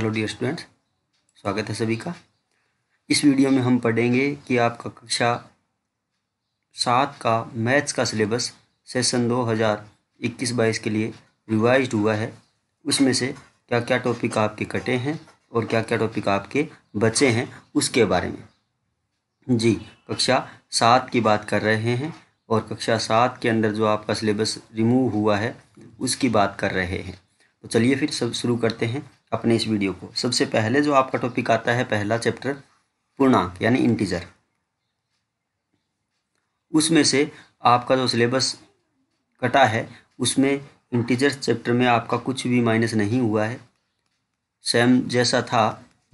hello dear students स्वागत है सभी का इस वीडियो में हम पढ़ेंगे कि आपका कक्षा सात का मैथ्स का सिलेबस सेशन दो हज़ार इक्कीस बाईस के लिए रिवाइज हुआ है उसमें से क्या क्या टॉपिक आपके कटे हैं और क्या क्या टॉपिक आपके बचे हैं उसके बारे में जी कक्षा सात की बात कर रहे हैं और कक्षा सात के अंदर जो आपका सिलेबस रिमूव हुआ है उसकी बात कर रहे हैं तो चलिए फिर सब शुरू करते हैं अपने इस वीडियो को सबसे पहले जो आपका टॉपिक आता है पहला चैप्टर पूर्णांक यानी इंटीजर उसमें से आपका जो सिलेबस कटा है उसमें इंटीजर चैप्टर में आपका कुछ भी माइनस नहीं हुआ है सेम जैसा था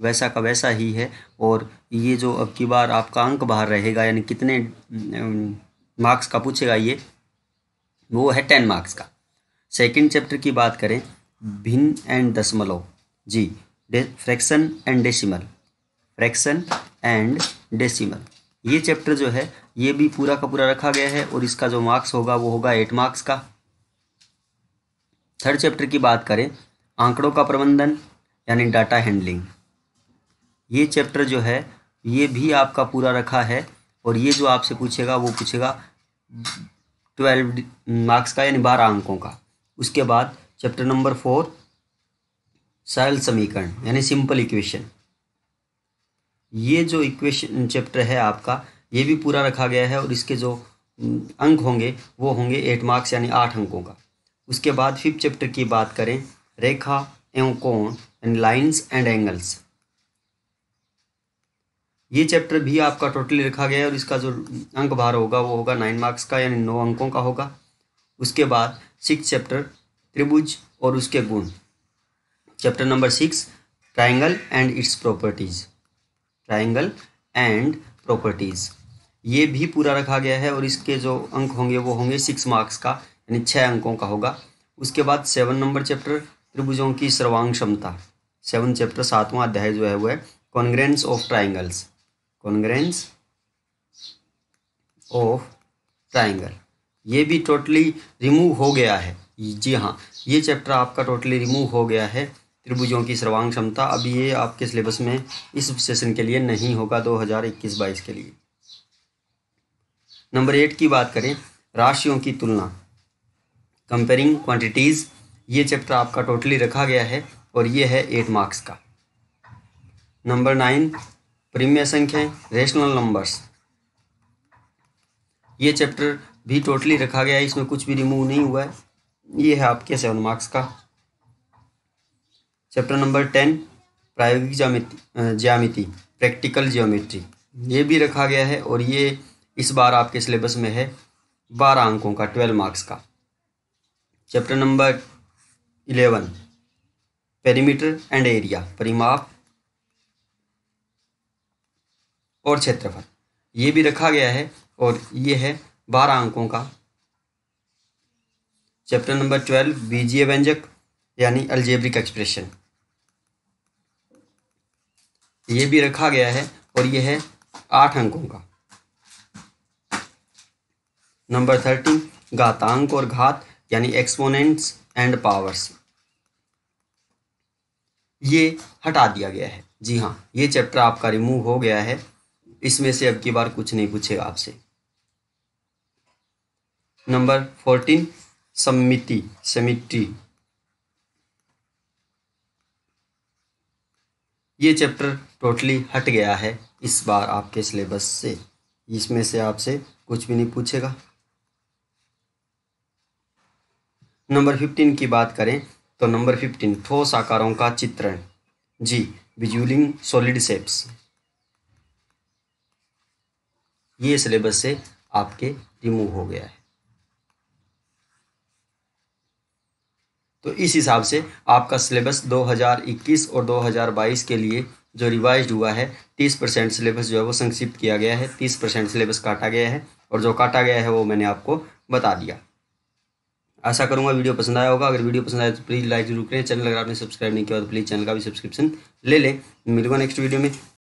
वैसा का वैसा ही है और ये जो अब की बार आपका अंक बाहर रहेगा यानी कितने मार्क्स का पूछेगा ये वो है टेन मार्क्स का सेकंड चैप्टर की बात करें भिन्न एंड दशमलव जी fraction and decimal fraction and decimal ये चैप्टर जो है ये भी पूरा का पूरा रखा गया है और इसका जो मार्क्स होगा वो होगा एट मार्क्स का थर्ड चैप्टर की बात करें आंकड़ों का प्रबंधन यानी डाटा हैंडलिंग ये चैप्टर जो है ये भी आपका पूरा रखा है और ये जो आपसे पूछेगा वो पूछेगा ट्वेल्व मार्क्स का यानी बारह अंकों का उसके बाद चैप्टर नंबर फोर सरल समीकरण यानी सिंपल इक्वेशन ये जो इक्वेशन चैप्टर है आपका ये भी पूरा रखा गया है और इसके जो अंक होंगे वो होंगे एट मार्क्स यानी आठ अंकों का उसके बाद फिफ्थ चैप्टर की बात करें रेखा एवं कोण एंड लाइंस एंड एंगल्स ये चैप्टर भी आपका टोटली रखा गया है और इसका जो अंक भार होगा वो होगा नाइन मार्क्स का यानी नौ अंकों का होगा उसके बाद सिक्स चैप्टर त्रिभुज और उसके गुण chapter number six triangle and its properties triangle and properties ये भी पूरा रखा गया है और इसके जो अंक होंगे वो होंगे सिक्स मार्क्स का यानी छः अंकों का होगा उसके बाद सेवन नंबर चैप्टर त्रिभुजों की सर्वांग क्षमता सेवन चैप्टर सातवां अध्याय जो है वो है congruence of triangles congruence of triangle ये भी टोटली रिमूव हो गया है जी हाँ ये चैप्टर आपका टोटली रिमूव हो गया है त्रिभुजों की सर्वांग क्षमता अब ये आपके सिलेबस में इस सेशन के लिए नहीं होगा दो हज़ार इक्कीस बाईस के लिए नंबर एट की बात करें राशियों की तुलना कंपेयरिंग क्वांटिटीज़ ये चैप्टर आपका टोटली रखा गया है और ये है एट मार्क्स का नंबर नाइन परिमेय संख्या रेशनल नंबर्स ये चैप्टर भी टोटली रखा गया है इसमें कुछ भी रिमूव नहीं हुआ है ये है आपके सेवन मार्क्स का चैप्टर नंबर टेन प्रायोगिक ज्यामिति ज्यामिति प्रैक्टिकल ज्योमेट्री ये भी रखा गया है और ये इस बार आपके सिलेबस में है बारह अंकों का ट्वेल्व मार्क्स का chapter number eleven perimeter and area परिमाप और क्षेत्रफल ये भी रखा गया है और ये है बारह अंकों का चैप्टर नंबर ट्वेल्व बीजीय व्यंजक यानी अल्जेब्रिक एक्सप्रेशन ये भी रखा गया है और ये है आठ अंकों का नंबर थर्टीन घातांक और घात यानी एक्सपोनेंट्स एंड पावर्स ये हटा दिया गया है जी हाँ ये चैप्टर आपका रिमूव हो गया है इसमें से अब की बार कुछ नहीं पूछेगा आपसे नंबर फोर्टीन समिति समिति ये चैप्टर टोटली हट गया है इस बार आपके सिलेबस से इसमें से आपसे कुछ भी नहीं पूछेगा नंबर फिफ्टीन की बात करें तो नंबर फिफ्टीन ठोस आकारों का चित्रण जी विजुअलिंग सॉलिड सेप्स ये सिलेबस से आपके रिमूव हो गया है तो इस हिसाब से आपका सिलेबस 2021 और 2022 के लिए जो रिवाइज हुआ है 30 परसेंट सिलेबस जो है वो संक्षिप्त किया गया है 30 परसेंट सिलेबस काटा गया है और जो काटा गया है वो मैंने आपको बता दिया ऐसा करूँगा वीडियो पसंद आया होगा अगर वीडियो पसंद आया तो प्लीज़ लाइक जरूर करें चैनल अगर आपने सब्सक्राइब नहीं किया तो प्लीज़ चैनल का भी सब्सक्रिप्शन ले लें मिलूंगा नेक्स्ट वीडियो में